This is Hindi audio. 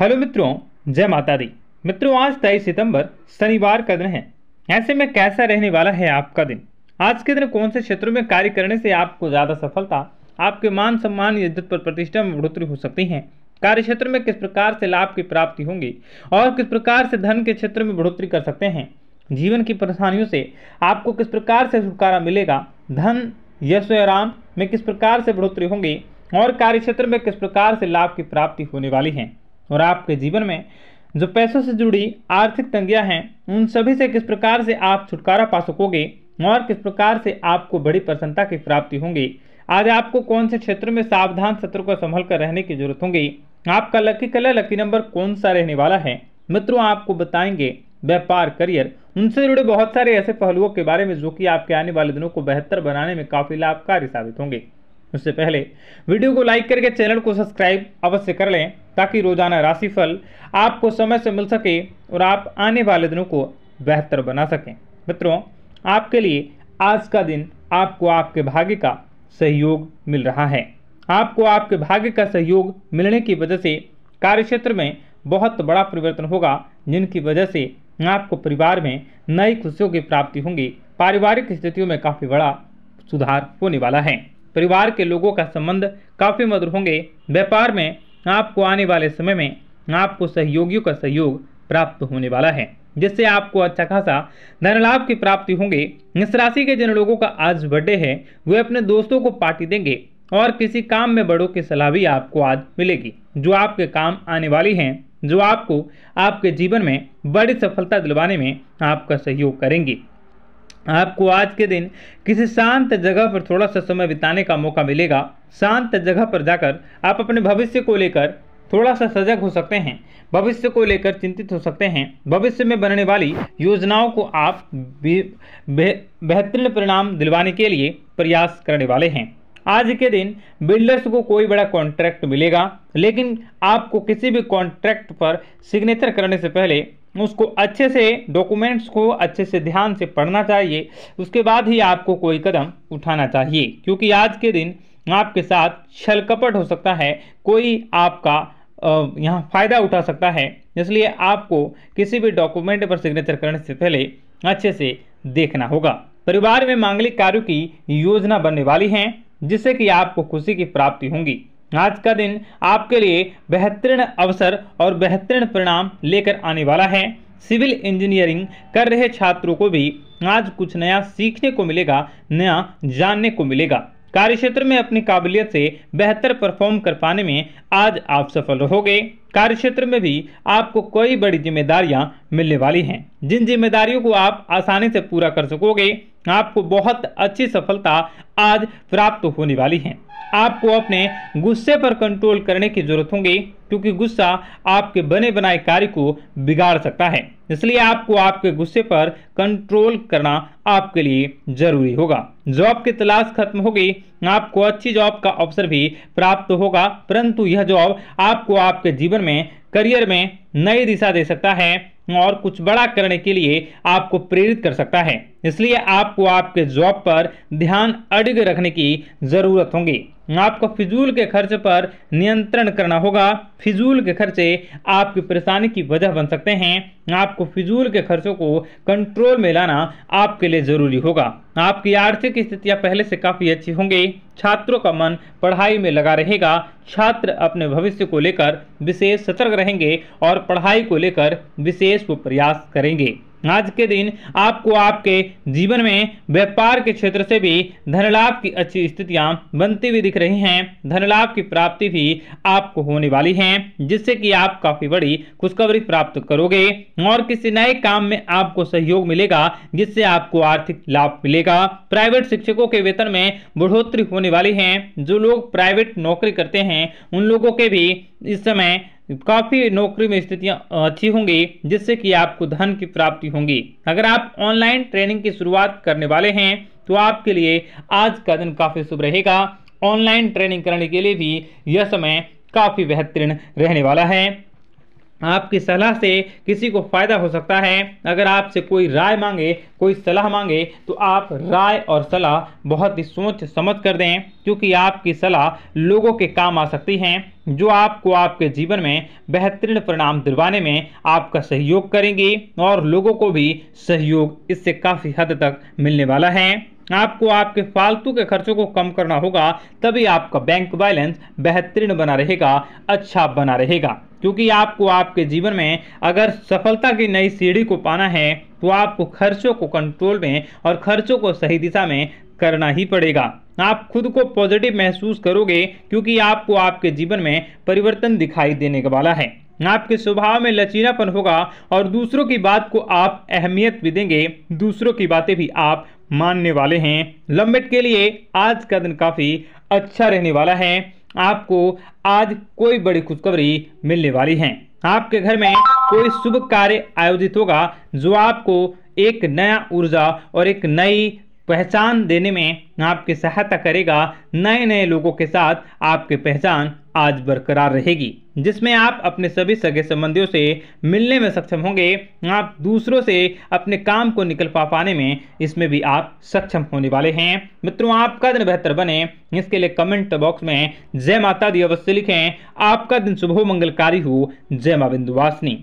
हेलो मित्रों जय माता दी मित्रों आज तेईस सितंबर शनिवार का दिन है ऐसे में कैसा रहने वाला है आपका दिन आज के दिन कौन से क्षेत्रों में कार्य करने से आपको ज़्यादा सफलता आपके मान सम्मान इज्जत पर प्रतिष्ठा में बढ़ोतरी हो सकती है कार्य क्षेत्र में किस प्रकार से लाभ की प्राप्ति होंगी और किस प्रकार से धन के क्षेत्र में बढ़ोतरी कर सकते हैं जीवन की परेशानियों से आपको किस प्रकार से छुटकारा मिलेगा धन यश आराम में किस प्रकार से बढ़ोतरी होंगी और कार्य क्षेत्र में किस प्रकार से लाभ की प्राप्ति होने वाली है और आपके जीवन में जो पैसों से जुड़ी आर्थिक तंगियां हैं उन सभी से किस प्रकार से आप छुटकारा पा सकोगे और किस प्रकार से आपको बड़ी प्रसन्नता की प्राप्ति होंगी आज आपको कौन से क्षेत्र में सावधान सत्र को संभल कर रहने की जरूरत होगी आपका लकी कलर लकी नंबर कौन सा रहने वाला है मित्रों आपको बताएंगे व्यापार करियर उनसे जुड़े बहुत सारे ऐसे पहलुओं के बारे में जो कि आपके आने वाले दिनों को बेहतर बनाने में काफी लाभकारी साबित होंगे उससे पहले वीडियो को लाइक करके चैनल को सब्सक्राइब अवश्य कर लें ताकि रोजाना राशिफल आपको समय से मिल सके और आप आने वाले दिनों को बेहतर बना सकें मित्रों आपके लिए आज का दिन आपको आपके भाग्य का सहयोग मिल रहा है आपको आपके भाग्य का सहयोग मिलने की वजह से कार्यक्षेत्र में बहुत बड़ा परिवर्तन होगा जिनकी वजह से आपको परिवार में नई खुशियों की प्राप्ति होंगी पारिवारिक स्थितियों में काफ़ी बड़ा सुधार होने वाला है परिवार के लोगों का संबंध काफ़ी मधुर होंगे व्यापार में आपको आने वाले समय में आपको सहयोगियों का सहयोग प्राप्त होने वाला है जिससे आपको अच्छा खासा धन लाभ की प्राप्ति होंगे इस राशि के जिन लोगों का आज बर्थडे है वे अपने दोस्तों को पार्टी देंगे और किसी काम में बड़ों की सलाह भी आपको आज मिलेगी जो आपके काम आने वाली हैं जो आपको आपके जीवन में बड़ी सफलता दिलवाने में आपका सहयोग करेंगी आपको आज के दिन किसी शांत जगह पर थोड़ा सा समय बिताने का मौका मिलेगा शांत जगह पर जाकर आप अपने भविष्य को लेकर थोड़ा सा सजग हो सकते हैं भविष्य को लेकर चिंतित हो सकते हैं भविष्य में बनने वाली योजनाओं को आप बेहतरीन परिणाम दिलवाने के लिए प्रयास करने वाले हैं आज के दिन बिल्डर्स को कोई बड़ा कॉन्ट्रैक्ट मिलेगा लेकिन आपको किसी भी कॉन्ट्रैक्ट पर सिग्नेचर करने से पहले उसको अच्छे से डॉक्यूमेंट्स को अच्छे से ध्यान से पढ़ना चाहिए उसके बाद ही आपको कोई कदम उठाना चाहिए क्योंकि आज के दिन आपके साथ छल कपट हो सकता है कोई आपका यहाँ फ़ायदा उठा सकता है इसलिए आपको किसी भी डॉक्यूमेंट पर सिग्नेचर करने से पहले अच्छे से देखना होगा परिवार में मांगलिक कार्यों की योजना बनने वाली है जिससे कि आपको खुशी की प्राप्ति होंगी आज का दिन आपके लिए बेहतरीन अवसर और बेहतरीन परिणाम लेकर आने वाला है सिविल इंजीनियरिंग कर रहे छात्रों को भी आज कुछ नया सीखने को मिलेगा नया जानने को मिलेगा कार्य क्षेत्र में अपनी काबिलियत से बेहतर परफॉर्म कर पाने में आज आप सफल रहोगे कार्य क्षेत्र में भी आपको कई बड़ी जिम्मेदारियां मिलने वाली हैं जिन जिम्मेदारियों को आप आसानी से पूरा कर सकोगे आपको बहुत अच्छी सफलता आज प्राप्त होने वाली है आपको अपने गुस्से पर कंट्रोल करने की जरूरत होगी क्योंकि गुस्सा आपके बने बनाए कार्य को बिगाड़ सकता है इसलिए आपको आपके गुस्से पर कंट्रोल करना आपके लिए जरूरी होगा जॉब की तलाश खत्म होगी आपको अच्छी जॉब का अवसर भी प्राप्त होगा परंतु यह जॉब आपको आपके जीवन में करियर में नई दिशा दे सकता है और कुछ बड़ा करने के लिए आपको प्रेरित कर सकता है इसलिए आपको आपके जॉब पर ध्यान अडिग रखने की ज़रूरत होगी आपको फिजूल के खर्च पर नियंत्रण करना होगा फिजूल के खर्चे आपकी परेशानी की वजह बन सकते हैं आपको फिजूल के खर्चों को कंट्रोल में लाना आपके लिए ज़रूरी होगा आपकी आर्थिक स्थितियां पहले से काफ़ी अच्छी होंगी छात्रों का मन पढ़ाई में लगा रहेगा छात्र अपने भविष्य को लेकर विशेष सतर्क रहेंगे और पढ़ाई को लेकर विशेष वो प्रयास करेंगे आज के दिन आपको आपके जीवन में व्यापार के क्षेत्र से भी धनलाभ की अच्छी स्थितियां बनती हुई दिख रही हैं धनलाभ की प्राप्ति भी आपको होने वाली है जिससे कि आप काफ़ी बड़ी खुशखबरी प्राप्त करोगे और किसी नए काम में आपको सहयोग मिलेगा जिससे आपको आर्थिक लाभ मिलेगा प्राइवेट शिक्षकों के वेतन में बढ़ोतरी होने वाली है जो लोग प्राइवेट नौकरी करते हैं उन लोगों के भी इस समय काफ़ी नौकरी में स्थितियाँ अच्छी होंगी जिससे कि आपको धन की प्राप्ति होंगी अगर आप ऑनलाइन ट्रेनिंग की शुरुआत करने वाले हैं तो आपके लिए आज का दिन काफ़ी शुभ रहेगा ऑनलाइन ट्रेनिंग करने के लिए भी यह समय काफ़ी बेहतरीन रहने वाला है आपकी सलाह से किसी को फ़ायदा हो सकता है अगर आपसे कोई राय मांगे कोई सलाह मांगे तो आप राय और सलाह बहुत ही सोच समझ कर दें क्योंकि आपकी सलाह लोगों के काम आ सकती हैं जो आपको आपके जीवन में बेहतरीन परिणाम दिलवाने में आपका सहयोग करेंगी और लोगों को भी सहयोग इससे काफ़ी हद तक मिलने वाला है आपको आपके फालतू के खर्चों को कम करना होगा तभी आपका बैंक बैलेंस बेहतरीन बना रहेगा अच्छा बना रहेगा क्योंकि आपको आपके जीवन में अगर सफलता की नई सीढ़ी को पाना है तो आपको खर्चों को कंट्रोल में और खर्चों को सही दिशा में करना ही पड़ेगा आप खुद को पॉजिटिव महसूस करोगे क्योंकि आपको आपके जीवन में परिवर्तन दिखाई देने वाला है आपके स्वभाव में लचीलापन होगा और दूसरों की बात को आप अहमियत भी देंगे दूसरों की बातें भी आप मानने वाले हैं लंबेट के लिए आज का दिन काफ़ी अच्छा रहने वाला है आपको आज कोई बड़ी खुशखबरी मिलने वाली है आपके घर में कोई शुभ कार्य आयोजित होगा जो आपको एक नया ऊर्जा और एक नई पहचान देने में आपकी सहायता करेगा नए नए लोगों के साथ आपकी पहचान आज बरकरार रहेगी जिसमें आप अपने सभी सगे संबंधियों से मिलने में सक्षम होंगे आप दूसरों से अपने काम को निकल पा पाने में इसमें भी आप सक्षम होने वाले हैं मित्रों आपका दिन बेहतर बने इसके लिए कमेंट बॉक्स में जय माता दी अवश्य लिखें आपका दिन शुभ मंगलकारी हो जय माँ बिंदुवासिनी